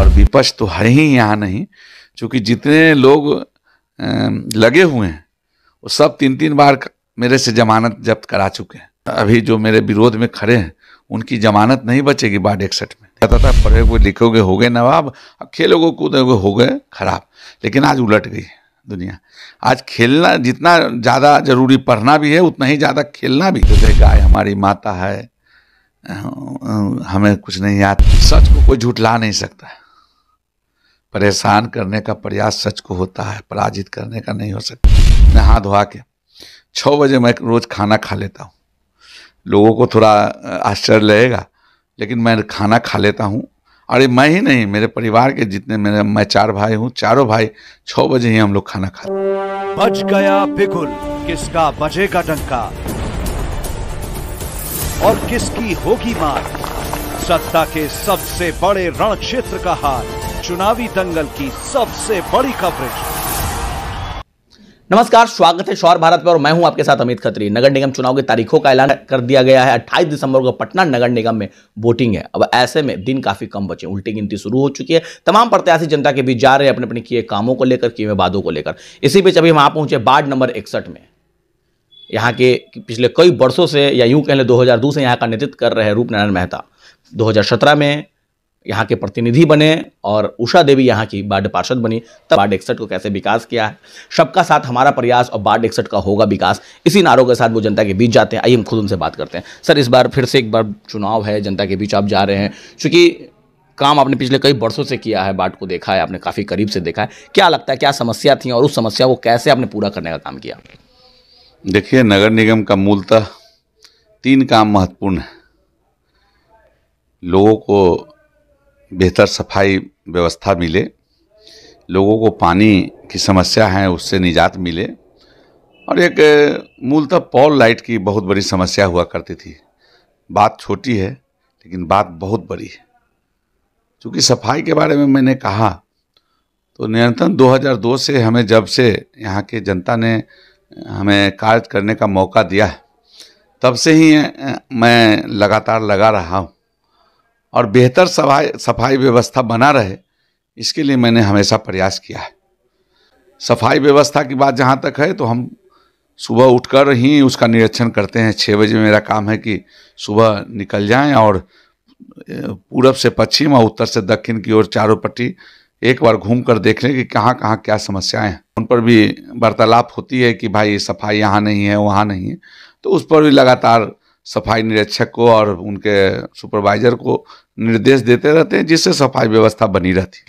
और विपक्ष तो है ही यहाँ नहीं क्योंकि जितने लोग लगे हुए हैं वो सब तीन तीन बार मेरे से जमानत जब्त करा चुके हैं अभी जो मेरे विरोध में खड़े हैं उनकी जमानत नहीं बचेगी बाढ़ इकसठ में कहता था पढ़े हुए लिखोगे हो गए नवाब खेलोगे कूदोगे हो गए खराब लेकिन आज उलट गई दुनिया आज खेलना जितना ज़्यादा जरूरी पढ़ना भी है उतना ही ज़्यादा खेलना भी तो जैसे गाय हमारी माता है हमें कुछ नहीं याद सच को कोई झूठ ला नहीं सकता है परेशान करने का प्रयास सच को होता है पराजित करने का नहीं हो सकता नहा धोआ के छः बजे मैं रोज़ खाना खा लेता हूँ लोगों को थोड़ा आश्चर्य लगेगा लेकिन मैं खाना खा लेता हूँ अरे मैं ही नहीं मेरे परिवार के जितने मेरे मैं चार भाई हूँ चारों भाई छः बजे ही हम लोग खाना खाते बच गया बिगुल किसका बजेगा डंका और किसकी होगी मार सत्ता के सबसे बड़े रण क्षेत्र का हाल चुनावी दंगल की सबसे बड़ी कवरेज नमस्कार स्वागत है शौर भारत में और मैं हूं आपके साथ अमित खत्री नगर निगम चुनाव की तारीखों का ऐलान कर दिया गया है 28 दिसंबर को पटना नगर निगम में वोटिंग है अब ऐसे में दिन काफी कम बचे उल्टी गिनती शुरू हो चुकी है तमाम प्रत्याशी जनता के बीच जा रहे हैं अपने अपने किए कामों को लेकर किए वादों को लेकर इसी बीच अभी वहां पहुंचे वार्ड नंबर इकसठ में यहाँ के पिछले कई वर्षों से या यूं कह लें दो से यहाँ का नेतृत्व कर रहे हैं नारायण मेहता 2017 में यहाँ के प्रतिनिधि बने और उषा देवी यहाँ की वार्ड पार्षद बनी तब वार्ड इकसठ को कैसे विकास किया है सबका साथ हमारा प्रयास और वार्ड इकसठ का होगा विकास इसी नारों के साथ वो जनता के बीच जाते हैं आइए हम खुद उनसे बात करते हैं सर इस बार फिर से एक बार चुनाव है जनता के बीच आप जा रहे हैं चूँकि काम आपने पिछले कई वर्षों से किया है बाट को देखा है आपने काफ़ी करीब से देखा है क्या लगता है क्या समस्या थी और उस समस्या को कैसे आपने पूरा करने का काम किया देखिए नगर निगम का मूलतः तीन काम महत्वपूर्ण है लोगों को बेहतर सफाई व्यवस्था मिले लोगों को पानी की समस्या है उससे निजात मिले और एक मूलतः पॉल लाइट की बहुत बड़ी समस्या हुआ करती थी बात छोटी है लेकिन बात बहुत बड़ी है क्योंकि सफाई के बारे में मैंने कहा तो निरंतर 2002 से हमें जब से यहाँ के जनता ने हमें कार्य करने का मौका दिया है तब से ही मैं लगातार लगा रहा हूँ और बेहतर सफाई सफाई व्यवस्था बना रहे इसके लिए मैंने हमेशा प्रयास किया है सफाई व्यवस्था की बात जहाँ तक है तो हम सुबह उठकर ही उसका निरीक्षण करते हैं छः बजे मेरा काम है कि सुबह निकल जाएं और पूरब से पश्चिम और उत्तर से दक्षिण की ओर चारों पट्टी एक बार घूम कर देख लें कि कहाँ कहाँ क्या समस्याएं हैं उन पर भी वार्तालाप होती है कि भाई सफाई यहाँ नहीं है वहाँ नहीं है तो उस पर भी लगातार सफाई निरीक्षक को और उनके सुपरवाइजर को निर्देश देते रहते हैं जिससे सफाई व्यवस्था बनी रहती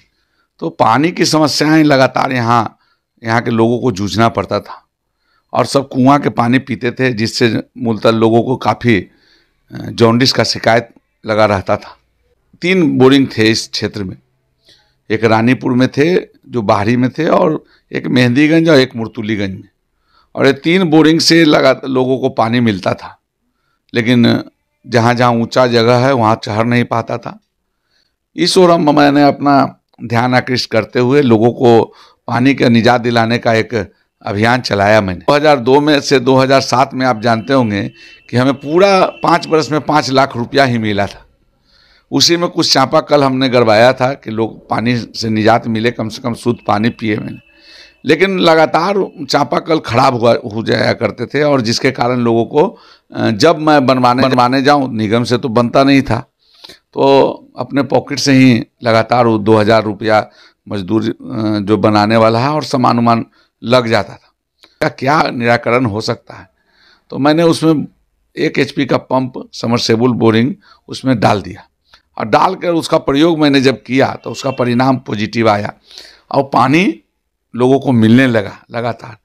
तो पानी की समस्याएं लगातार यहाँ यहाँ के लोगों को जूझना पड़ता था और सब कुआं के पानी पीते थे जिससे मूलतः लोगों को काफ़ी जॉन्डिस का शिकायत लगा रहता था तीन बोरिंग थे इस क्षेत्र में एक रानीपुर में थे जो बाहरी में थे और एक मेहंदीगंज और एक मुरतुलीगंज में और ये तीन बोरिंग से लगा लोगों को पानी मिलता था लेकिन जहाँ जहाँ ऊंचा जगह है वहाँ चढ़ नहीं पाता था इस ओर मैंने अपना ध्यान आकृष्ट करते हुए लोगों को पानी का निजात दिलाने का एक अभियान चलाया मैंने 2002 में से 2007 में आप जानते होंगे कि हमें पूरा पाँच बरस में पाँच लाख रुपया ही मिला था उसी में कुछ चापा कल हमने गड़वाया था कि लोग पानी से निजात मिले कम से कम शुद्ध पानी पिए मैंने लेकिन लगातार चापा कल खराब हुआ हो जाया करते थे और जिसके कारण लोगों को जब मैं बनवाने बनवाने जाऊँ निगम से तो बनता नहीं था तो अपने पॉकेट से ही लगातार वो दो हज़ार रुपया मजदूर जो बनाने वाला है और सामान उमान लग जाता था क्या क्या निराकरण हो सकता है तो मैंने उसमें एक एचपी का पंप समरसेबुल बोरिंग उसमें डाल दिया और डालकर उसका प्रयोग मैंने जब किया तो उसका परिणाम पॉजिटिव आया और पानी लोगों को मिलने लगा लगातार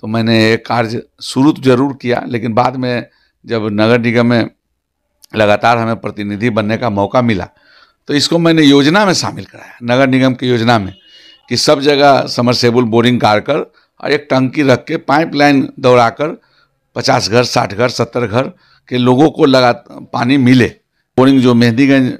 तो मैंने एक कार्य शुरू तो जरूर किया लेकिन बाद में जब नगर निगम में लगातार हमें प्रतिनिधि बनने का मौका मिला तो इसको मैंने योजना में शामिल कराया नगर निगम की योजना में कि सब जगह समरसेबुल बोरिंग गाड़ कर और एक टंकी रख के पाइप लाइन दौड़ा कर पचास घर साठ घर सत्तर घर के लोगों को लगा पानी मिले बोरिंग जो मेहंदीगंज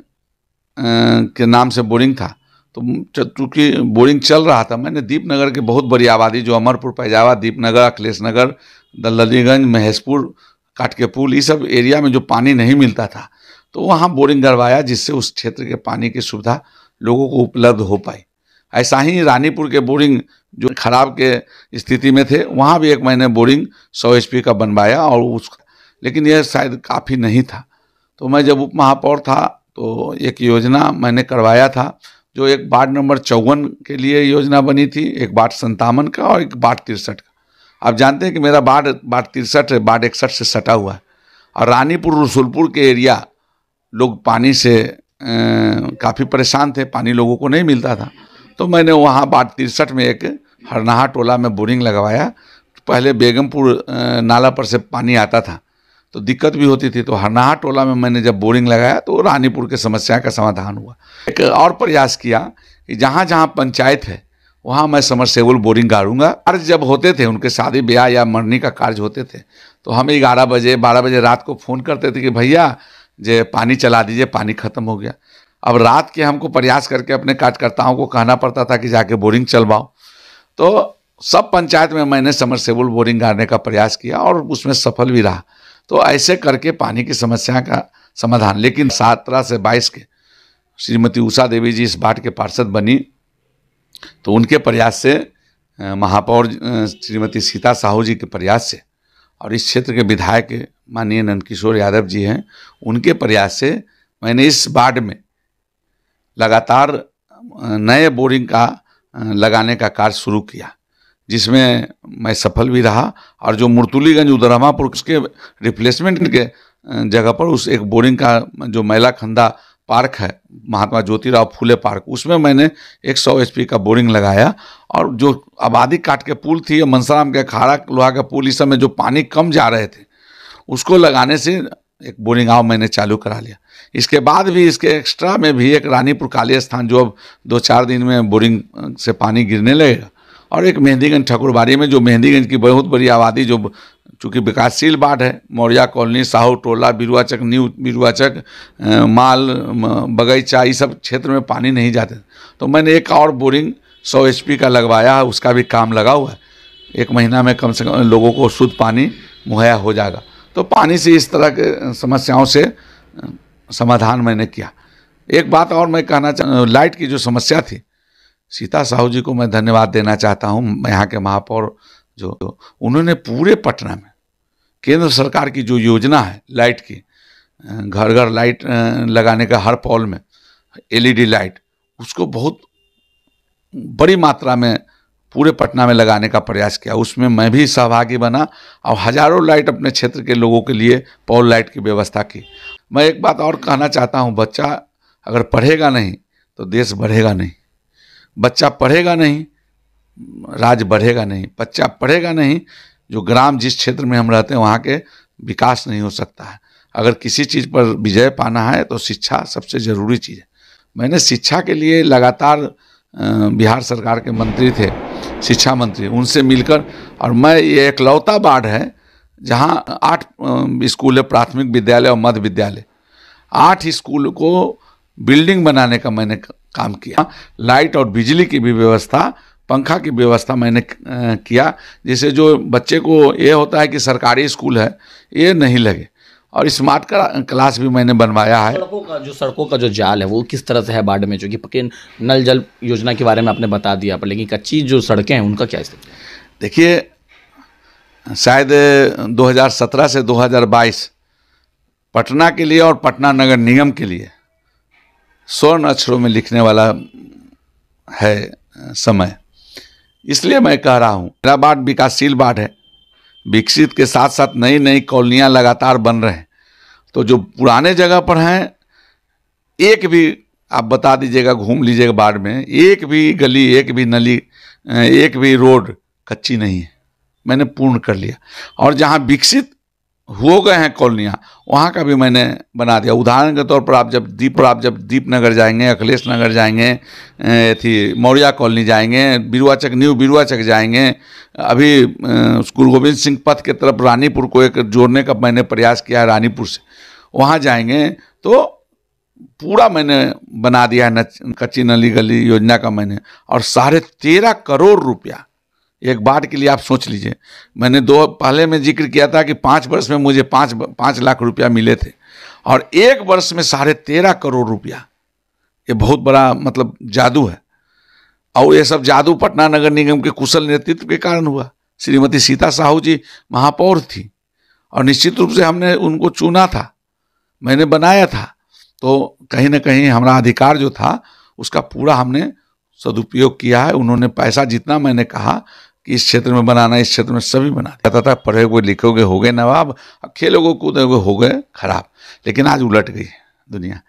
के नाम से बोरिंग था तो चूँकि बोरिंग चल रहा था मैंने दीपनगर के बहुत बड़ी आबादी जो अमरपुर पैजावा दीपनगर अखिलेश नगर दलदलीगंज महेशपुर काट के पुल ये सब एरिया में जो पानी नहीं मिलता था तो वहाँ बोरिंग करवाया जिससे उस क्षेत्र के पानी की सुविधा लोगों को उपलब्ध हो पाई ऐसा ही रानीपुर के बोरिंग जो खराब के स्थिति में थे वहाँ भी एक महीने बोरिंग सौ एच का बनवाया और उसका लेकिन यह शायद काफ़ी नहीं था तो मैं जब उप महापौर था तो एक योजना मैंने करवाया था जो एक वार्ड नंबर चौवन के लिए योजना बनी थी एक वार्ड संतावन का और एक वार्ड तिरसठ का आप जानते हैं कि मेरा बाढ़ बाढ़ तिरसठ बाढ़ इकसठ से सटा हुआ है और रानीपुर रसुलपुर के एरिया लोग पानी से काफ़ी परेशान थे पानी लोगों को नहीं मिलता था तो मैंने वहाँ बाढ़ तिरसठ में एक हरनाहा टोला में बोरिंग लगवाया पहले बेगमपुर नाला पर से पानी आता था तो दिक्कत भी होती थी तो हरनाहा टोला में मैंने जब बोरिंग लगाया तो रानीपुर के समस्या का समाधान हुआ एक और प्रयास किया कि जहाँ जहाँ पंचायत है वहाँ मैं समरसेबुल बोरिंग गाड़ूंगा और जब होते थे उनके शादी ब्याह या मरनी का कार्य होते थे तो हम ग्यारह बजे बारह बजे रात को फ़ोन करते थे कि भैया जे पानी चला दीजिए पानी ख़त्म हो गया अब रात के हमको प्रयास करके अपने कार्यकर्ताओं को कहना पड़ता था कि जाके बोरिंग चलवाओ तो सब पंचायत में मैंने समरसेबुल बोरिंग गाड़ने का प्रयास किया और उसमें सफल भी रहा तो ऐसे करके पानी की समस्या का समाधान लेकिन सत्रह से बाईस के श्रीमती उषा देवी जी इस बाढ़ के पार्षद बनी तो उनके प्रयास से महापौर श्रीमती सीता साहू जी के प्रयास से और इस क्षेत्र के विधायक माननीय नंदकिशोर यादव जी हैं उनके प्रयास से मैंने इस वार्ड में लगातार नए बोरिंग का लगाने का कार्य शुरू किया जिसमें मैं सफल भी रहा और जो मुर्तुलीगंज उदरमापुर उसके रिप्लेसमेंट के जगह पर उस एक बोरिंग का जो मैला खंदा पार्क है महात्मा ज्योतिराव फूले पार्क उसमें मैंने एक सौ एच का बोरिंग लगाया और जो आबादी काट के पुल थी मनसाराम के खारा लोहा का पुल इस समय जो पानी कम जा रहे थे उसको लगाने से एक बोरिंग आव मैंने चालू करा लिया इसके बाद भी इसके एक्स्ट्रा में भी एक रानीपुर काली स्थान जो अब दो चार दिन में बोरिंग से पानी गिरने लगेगा और एक मेहंदीगंज ठाकुरबाड़ी में जो मेहंदीगंज की बहुत बड़ी आबादी जो चूँकि विकासशील बाढ़ है मौर्या कॉलोनी साहू टोला बिरुआचक न्यू बिरुआचक माल बगैचा ये सब क्षेत्र में पानी नहीं जाते तो मैंने एक और बोरिंग सौ एच का लगवाया है उसका भी काम लगा हुआ है एक महीना में कम से कम लोगों को शुद्ध पानी मुहैया हो जाएगा तो पानी से इस तरह के समस्याओं से समाधान मैंने किया एक बात और मैं कहना चाह लाइट की जो समस्या थी सीता साहू जी को मैं धन्यवाद देना चाहता हूँ यहाँ के महापौर जो तो उन्होंने पूरे पटना में केंद्र सरकार की जो योजना है लाइट की घर घर लाइट लगाने का हर पॉल में एलईडी लाइट उसको बहुत बड़ी मात्रा में पूरे पटना में लगाने का प्रयास किया उसमें मैं भी सहभागी बना और हजारों लाइट अपने क्षेत्र के लोगों के लिए पॉल लाइट की व्यवस्था की मैं एक बात और कहना चाहता हूँ बच्चा अगर पढ़ेगा नहीं तो देश बढ़ेगा नहीं बच्चा पढ़ेगा नहीं राज्य बढ़ेगा नहीं बच्चा पढ़ेगा नहीं जो ग्राम जिस क्षेत्र में हम रहते हैं वहाँ के विकास नहीं हो सकता है अगर किसी चीज़ पर विजय पाना है तो शिक्षा सबसे ज़रूरी चीज़ है मैंने शिक्षा के लिए लगातार बिहार सरकार के मंत्री थे शिक्षा मंत्री उनसे मिलकर और मैं ये एकलौता बाढ़ है जहाँ आठ स्कूल है प्राथमिक विद्यालय और मध्य विद्यालय आठ स्कूल को बिल्डिंग बनाने का मैंने काम किया लाइट और बिजली की भी व्यवस्था पंखा की व्यवस्था मैंने किया जिससे जो बच्चे को ये होता है कि सरकारी स्कूल है ये नहीं लगे और स्मार्ट क्लास भी मैंने बनवाया है सड़कों का जो सड़कों का जो जाल है वो किस तरह से है बाढ़ में जो कि पके नल जल योजना के बारे में आपने बता दिया पर लेकिन कच्ची जो सड़कें हैं उनका क्या स्थिति देखिए शायद 2017 से 2022 पटना के लिए और पटना नगर निगम के लिए स्वर्ण अक्षरों में लिखने वाला है समय इसलिए मैं कह रहा हूँ मेरा वार्ड विकासशील वार्ड है विकसित के साथ साथ नई नई कॉलोनियाँ लगातार बन रहे हैं तो जो पुराने जगह पर हैं एक भी आप बता दीजिएगा घूम लीजिएगा बाढ़ में एक भी गली एक भी नली एक भी रोड कच्ची नहीं है मैंने पूर्ण कर लिया और जहाँ विकसित हो गए हैं कॉलोनियाँ वहाँ का भी मैंने बना दिया उदाहरण के तौर पर आप जब दीप पर आप जब दीप नगर जाएंगे अखिलेश नगर जाएंगे थी मौर्या कॉलोनी जाएंगे बिरुआचक न्यू बिरुआचक जाएंगे अभी गुरु गोविंद सिंह पथ के तरफ रानीपुर को एक जोड़ने का मैंने प्रयास किया है रानीपुर से वहाँ जाएंगे तो पूरा मैंने बना दिया है कच्ची नली गली योजना का मैंने और साढ़े तेरह करोड़ रुपया एक बार के लिए आप सोच लीजिए मैंने दो पहले में जिक्र किया था कि पाँच वर्ष में मुझे पाँच पाँच लाख रुपया मिले थे और एक वर्ष में साढ़े तेरह करोड़ रुपया ये बहुत बड़ा मतलब जादू है और ये सब जादू पटना नगर निगम के कुशल नेतृत्व के कारण हुआ श्रीमती सीता साहू जी महापौर थी और निश्चित रूप से हमने उनको चुना था मैंने बनाया था तो कहीं ना कहीं हमारा अधिकार जो था उसका पूरा हमने सदुपयोग किया है उन्होंने पैसा जितना मैंने कहा कि इस क्षेत्र में बनाना इस क्षेत्र में सभी बना जाता था हुए लिखोगे हो गए नवाब खेलोगे कूदोगे हो गए खराब लेकिन आज उलट गई दुनिया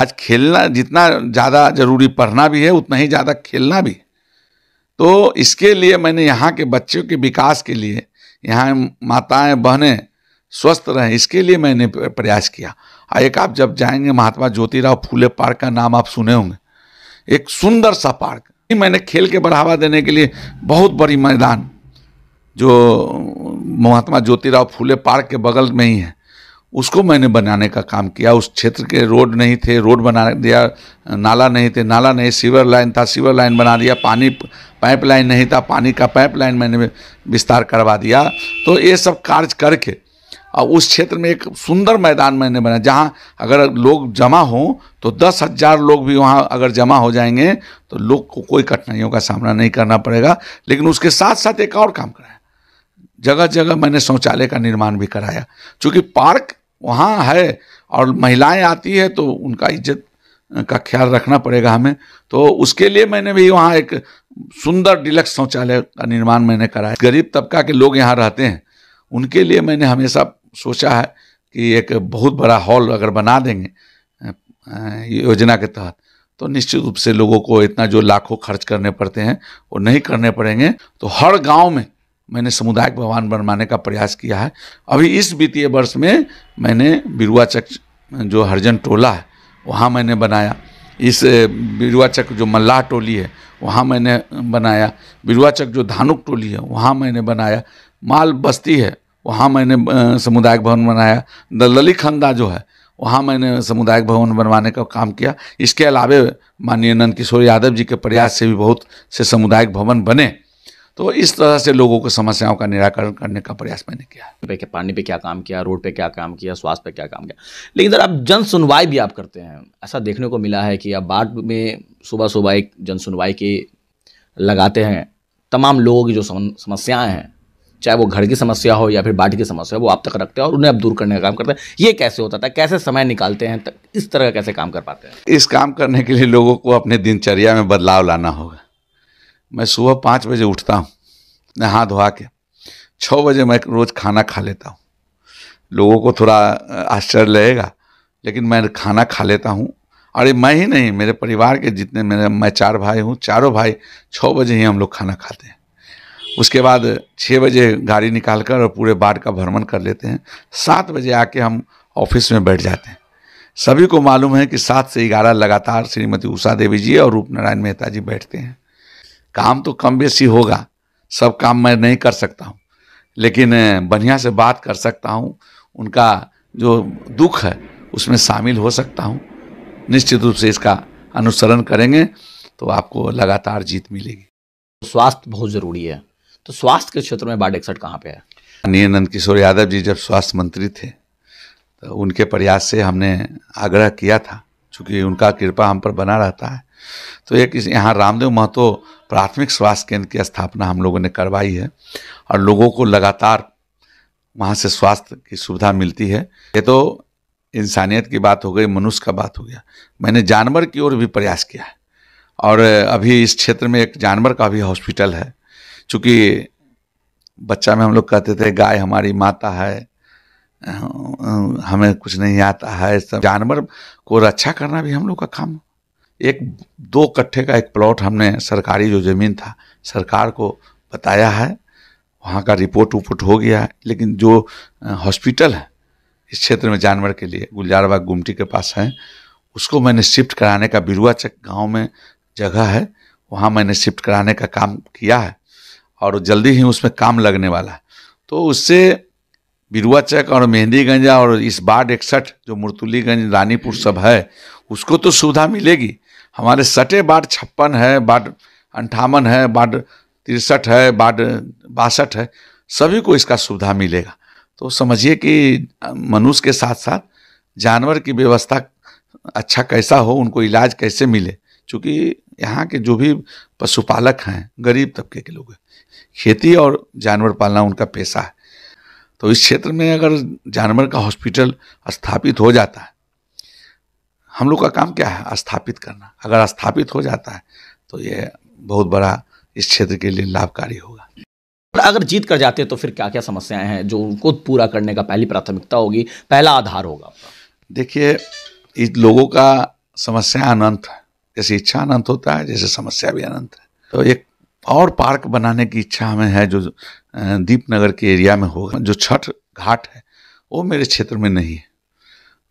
आज खेलना जितना ज़्यादा जरूरी पढ़ना भी है उतना ही ज़्यादा खेलना भी तो इसके लिए मैंने यहाँ के बच्चों के विकास के लिए यहाँ माताएं बहनें स्वस्थ रहें इसके लिए मैंने प्रयास किया और हाँ, एक आप जब जाएंगे महात्मा ज्योतिराव फूले पार्क का नाम आप सुने होंगे एक सुंदर सा पार्क मैंने खेल के बढ़ावा देने के लिए बहुत बड़ी मैदान जो महात्मा ज्योतिराव फूले पार्क के बगल में ही है उसको मैंने बनाने का काम किया उस क्षेत्र के रोड नहीं थे रोड बना दिया नाला नहीं थे नाला नहीं सीवर लाइन था सीवर लाइन बना दिया पानी पाइप लाइन नहीं था पानी का पाइप लाइन मैंने विस्तार करवा दिया तो ये सब कार्य करके और उस क्षेत्र में एक सुंदर मैदान मैंने बनाया जहाँ अगर लोग जमा हों तो दस हज़ार लोग भी वहाँ अगर जमा हो जाएंगे तो लोग को कोई कठिनाइयों का सामना नहीं करना पड़ेगा लेकिन उसके साथ साथ एक और काम कराया जगह जगह मैंने शौचालय का निर्माण भी कराया चूँकि पार्क वहाँ है और महिलाएं आती है तो उनका इज्जत का ख्याल रखना पड़ेगा हमें तो उसके लिए मैंने भी वहाँ एक सुंदर डिलक्स शौचालय का निर्माण मैंने कराया गरीब तबका के लोग यहाँ रहते हैं उनके लिए मैंने हमेशा सोचा है कि एक बहुत बड़ा हॉल अगर बना देंगे योजना के तहत तो निश्चित रूप से लोगों को इतना जो लाखों खर्च करने पड़ते हैं वो नहीं करने पड़ेंगे तो हर गांव में मैंने सामुदायिक भवन बनवाने का प्रयास किया है अभी इस वित्तीय वर्ष में मैंने बिरुआ चक जो हरजन टोला है वहाँ मैंने बनाया इस बिरुआ चक जो मल्लाह टोली है वहाँ मैंने बनाया बिरुआ चक जो धानुक टोली है वहाँ मैंने बनाया माल बस्ती है वहाँ मैंने समुदायिक भवन बनाया ललित खंदा जो है वहाँ मैंने समुदायिक भवन बनवाने का काम किया इसके अलावे माननीय नंद किशोर यादव जी के प्रयास से भी बहुत से समुदायिक भवन बने तो इस तरह से लोगों को समस्याओं का निराकरण करने का प्रयास मैंने किया पे पानी पे क्या काम किया रोड पे क्या काम किया स्वास्थ्य पे क्या काम किया लेकिन जरा आप जन सुनवाई भी आप करते हैं ऐसा देखने को मिला है कि आप बाद में सुबह सुबह एक जन सुनवाई की लगाते हैं तमाम लोगों की जो समस्याएं हैं चाहे वो घर की समस्या हो या फिर बाढ़ की समस्या हो वो आप तक रखते हैं और उन्हें अब दूर करने का काम करते हैं ये कैसे होता था कैसे समय निकालते हैं इस तरह कैसे काम कर पाते हैं इस काम करने के लिए लोगों को अपने दिनचर्या में बदलाव लाना होगा मैं सुबह पाँच बजे उठता हूँ नहा धोआ के छः बजे मैं रोज़ खाना खा लेता हूँ लोगों को थोड़ा आश्चर्य लगेगा लेकिन मैं खाना खा लेता हूँ अरे मैं ही नहीं मेरे परिवार के जितने मेरे मैं चार भाई हूँ चारों भाई छः बजे ही हम लोग खाना खाते हैं उसके बाद छः बजे गाड़ी निकाल कर और पूरे बाढ़ का भ्रमण कर लेते हैं सात बजे आके हम ऑफिस में बैठ जाते हैं सभी को मालूम है कि सात से ग्यारह लगातार श्रीमती उषा देवी जी और रूप नारायण मेहता जी बैठते हैं काम तो कम बेसी होगा सब काम मैं नहीं कर सकता हूँ लेकिन बढ़िया से बात कर सकता हूँ उनका जो दुख है उसमें शामिल हो सकता हूँ निश्चित रूप से इसका अनुसरण करेंगे तो आपको लगातार जीत मिलेगी स्वास्थ्य बहुत ज़रूरी है तो स्वास्थ्य के क्षेत्र में बाढ़ इकसठ कहाँ पे है माननीय नंद किशोर यादव जी जब स्वास्थ्य मंत्री थे तो उनके प्रयास से हमने आग्रह किया था चूँकि उनका कृपा हम पर बना रहता है तो एक यहाँ रामदेव महतो प्राथमिक स्वास्थ्य केंद्र की स्थापना हम लोगों ने करवाई है और लोगों को लगातार वहाँ से स्वास्थ्य की सुविधा मिलती है ये तो इंसानियत की बात हो गई मनुष्य का बात हो गया मैंने जानवर की ओर भी प्रयास किया है और अभी इस क्षेत्र में एक जानवर का भी हॉस्पिटल है चूँकि बच्चा में हम लोग कहते थे गाय हमारी माता है हमें कुछ नहीं आता है सब जानवर को रक्षा अच्छा करना भी हम लोग का काम एक दो कट्ठे का एक प्लॉट हमने सरकारी जो ज़मीन था सरकार को बताया है वहाँ का रिपोर्ट उपोर्ट हो गया है लेकिन जो हॉस्पिटल है इस क्षेत्र में जानवर के लिए गुलजारबाग गुमटी के पास है उसको मैंने शिफ्ट कराने का बिरुआ चक गाँव में जगह है वहाँ मैंने शिफ्ट कराने का काम किया है और जल्दी ही उसमें काम लगने वाला है तो उससे बिरुआ चक और मेहंदीगंजा और इस बाढ़ इकसठ जो मुरतुलीगंज रानीपुर सब है उसको तो सुविधा मिलेगी हमारे सटे बाढ़ छप्पन है बाढ़ अंठावन है बाढ़ तिरसठ है बाढ़ बासठ है सभी को इसका सुविधा मिलेगा तो समझिए कि मनुष्य के साथ साथ जानवर की व्यवस्था अच्छा कैसा हो उनको इलाज कैसे मिले क्योंकि यहाँ के जो भी पशुपालक हैं गरीब तबके के लोग हैं खेती और जानवर पालना उनका पेशा है तो इस क्षेत्र में अगर जानवर का हॉस्पिटल स्थापित हो जाता है हम लोग का काम क्या है स्थापित करना अगर स्थापित हो जाता है तो ये बहुत बड़ा इस क्षेत्र के लिए लाभकारी होगा अगर जीत कर जाते तो फिर क्या क्या समस्याएं हैं जो उनको पूरा करने का पहली प्राथमिकता होगी पहला आधार होगा देखिए इस लोगों का समस्या अनंत है जैसे इच्छा अनंत होता है जैसे समस्या भी अनंत है तो एक और पार्क बनाने की इच्छा हमें है जो दीपनगर के एरिया में होगा जो छठ घाट है वो मेरे क्षेत्र में नहीं है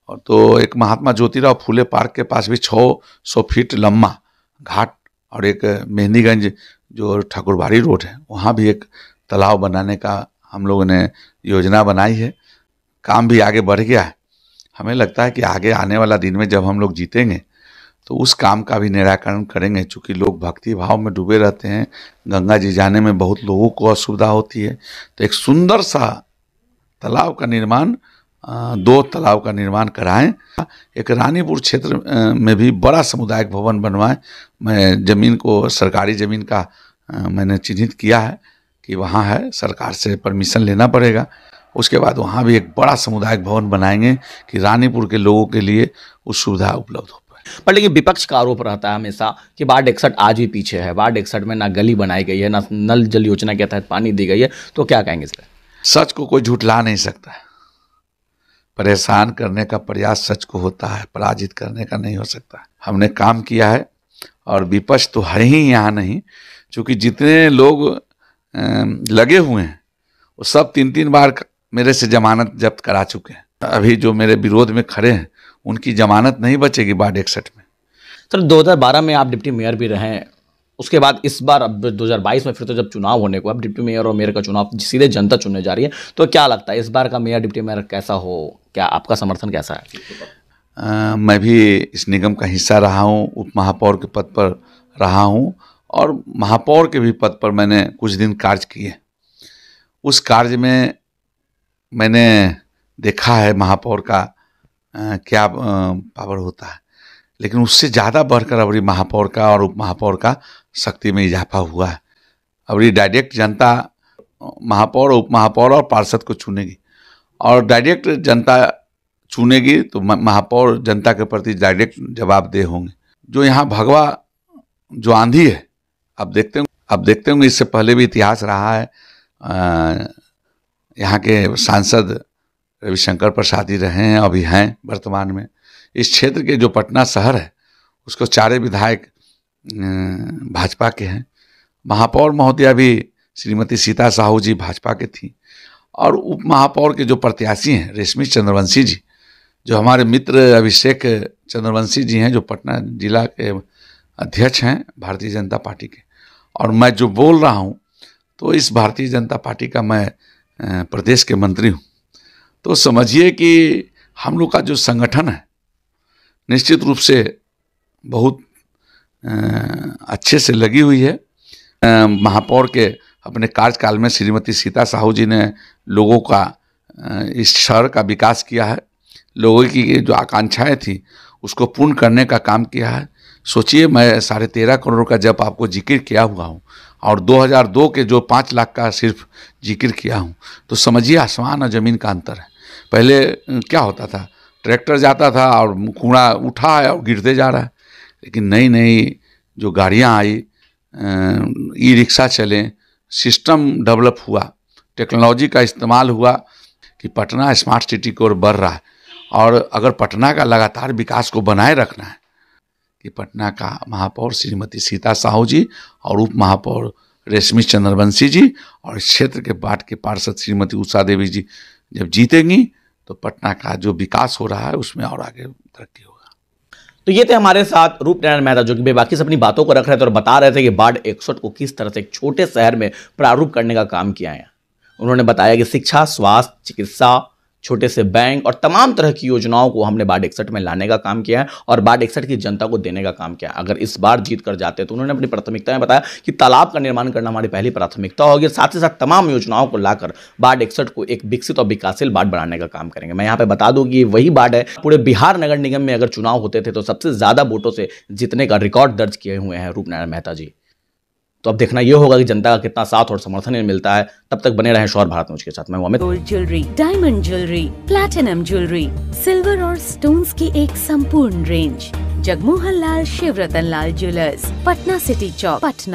और तो एक महात्मा ज्योतिराव फूले पार्क के पास भी छः सौ फीट लम्बा घाट और एक मेहंदीगंज जो ठाकुरबाड़ी रोड है वहाँ भी एक तालाब बनाने का हम लोगों ने योजना बनाई है काम भी आगे बढ़ गया है हमें लगता है कि आगे आने वाला दिन में जब हम लोग जीतेंगे तो उस काम का भी निराकरण करेंगे चूँकि लोग भक्ति भाव में डूबे रहते हैं गंगा जी जाने में बहुत लोगों को असुविधा होती है तो एक सुंदर सा तालाब का निर्माण दो तालाब का निर्माण कराएं एक रानीपुर क्षेत्र में भी बड़ा सामुदायिक भवन बनवाएं मैं ज़मीन को सरकारी ज़मीन का मैंने चिन्हित किया है कि वहाँ है सरकार से परमिशन लेना पड़ेगा उसके बाद वहाँ भी एक बड़ा सामुदायिक भवन बनाएंगे कि रानीपुर के लोगों के लिए उस सुविधा उपलब्ध हो पर लेकिन विपक्ष का आरोप रहता है हमेशा कि वार्ड इकसठ आज भी पीछे है वार्ड इकसठ में ना गली बनाई गई है ना नल जल योजना के तहत पानी दी गई है तो क्या कहेंगे सर सच को कोई झूठ ला नहीं सकता परेशान करने का प्रयास सच को होता है पराजित करने का नहीं हो सकता हमने काम किया है और विपक्ष तो है ही यहाँ नहीं क्योंकि जितने लोग लगे हुए हैं वो सब तीन तीन बार मेरे से जमानत जब्त करा चुके हैं अभी जो मेरे विरोध में खड़े हैं उनकी जमानत नहीं बचेगी बाढ़ इकसठ में सर 2012 में आप डिप्टी मेयर भी रहे उसके बाद इस बार अब 2022 में फिर तो जब चुनाव होने को अब डिप्टी मेयर और मेयर का चुनाव सीधे जनता चुनने जा रही है तो क्या लगता है इस बार का मेयर डिप्टी मेयर कैसा हो क्या आपका समर्थन कैसा है आ, मैं भी इस निगम का हिस्सा रहा हूँ उप महापौर के पद पर रहा हूँ और महापौर के भी पद पर मैंने कुछ दिन कार्य किए उस कार्य में मैंने देखा है महापौर का क्या पावर होता है लेकिन उससे ज़्यादा बढ़कर अबरी महापौर का और उप महापौर का शक्ति में इजाफा हुआ है अबरी डायरेक्ट जनता महापौर उप महापौर और पार्षद को चुनेगी और डायरेक्ट जनता चुनेगी तो महापौर जनता के प्रति डायरेक्ट जवाबदेह होंगे जो यहाँ भगवा जो आंधी है अब देखते होंगे अब देखते होंगे इससे पहले भी इतिहास रहा है यहाँ के सांसद रविशंकर प्रसाद जी रहे हैं अभी हैं वर्तमान में इस क्षेत्र के जो पटना शहर है उसको चारे विधायक भाजपा के हैं महापौर महोदया भी श्रीमती सीता साहू जी भाजपा के थी और उप महापौर के जो प्रत्याशी हैं रेशमी चंद्रवंशी जी जो हमारे मित्र अभिषेक चंद्रवंशी जी हैं जो पटना जिला के अध्यक्ष हैं भारतीय जनता पार्टी के और मैं जो बोल रहा हूँ तो इस भारतीय जनता पार्टी का मैं प्रदेश के मंत्री हूँ तो समझिए कि हम लोग का जो संगठन है निश्चित रूप से बहुत अच्छे से लगी हुई है महापौर के अपने कार्यकाल में श्रीमती सीता साहू जी ने लोगों का इस शहर का विकास किया है लोगों की जो आकांक्षाएं थी उसको पूर्ण करने का काम किया है सोचिए मैं साढ़े तेरह करोड़ का जब आपको जिक्र किया हुआ हूँ और 2002 के जो पाँच लाख का सिर्फ जिक्र किया हूँ तो समझिए आसमान और ज़मीन का अंतर है पहले क्या होता था ट्रैक्टर जाता था और कूड़ा उठा है और गिरते जा रहा है लेकिन नई नई जो गाड़ियाँ आई ई रिक्शा चले सिस्टम डेवलप हुआ टेक्नोलॉजी का इस्तेमाल हुआ कि पटना स्मार्ट सिटी की ओर बढ़ रहा है और अगर पटना का लगातार विकास को बनाए रखना है कि पटना का महापौर श्रीमती सीता साहू जी और उप महापौर रेशमी चंद्रवंशी जी और क्षेत्र के बाट के पार्षद श्रीमती उषा देवी जी जब जीतेंगी तो पटना का जो विकास हो रहा है उसमें और आगे तरक्की होगा तो ये थे हमारे साथ रूप नारायण मेहता जो कि बेबाकी से अपनी बातों को रख रहे थे और बता रहे थे कि बाढ़ एकसठ को किस तरह से एक छोटे शहर में प्रारूप करने का काम किया है उन्होंने बताया कि शिक्षा स्वास्थ्य चिकित्सा छोटे से बैंक और तमाम तरह की योजनाओं को हमने बाढ़ इकसठ में लाने का काम किया है और बाढ़ इकसठ की जनता को देने का काम किया अगर इस बार जीत कर जाते तो उन्होंने अपनी प्राथमिकता में बताया कि तालाब का निर्माण करना हमारी पहली प्राथमिकता होगी साथ ही साथ तमाम योजनाओं को लाकर बाढ़ इकसठ को एक विकसित और विकासशील बाढ़ बनाने का काम करेंगे मैं यहाँ पे बता दूँ कि वही बाढ़ है पूरे बिहार नगर निगम में अगर चुनाव होते थे तो सबसे ज़्यादा वोटों से जीतने का रिकॉर्ड दर्ज किए हुए हैं रूपनारायण मेहता जी तो अब देखना यह होगा कि जनता का कितना साथ और समर्थन मिलता है तब तक बने रहे शौर भारत के साथ मैं Amit gold jewellery diamond jewellery platinum jewellery silver और स्टोन की एक संपूर्ण range Jagmohan Lal Shiv Ratan Lal jewellers Patna city Chowk Patna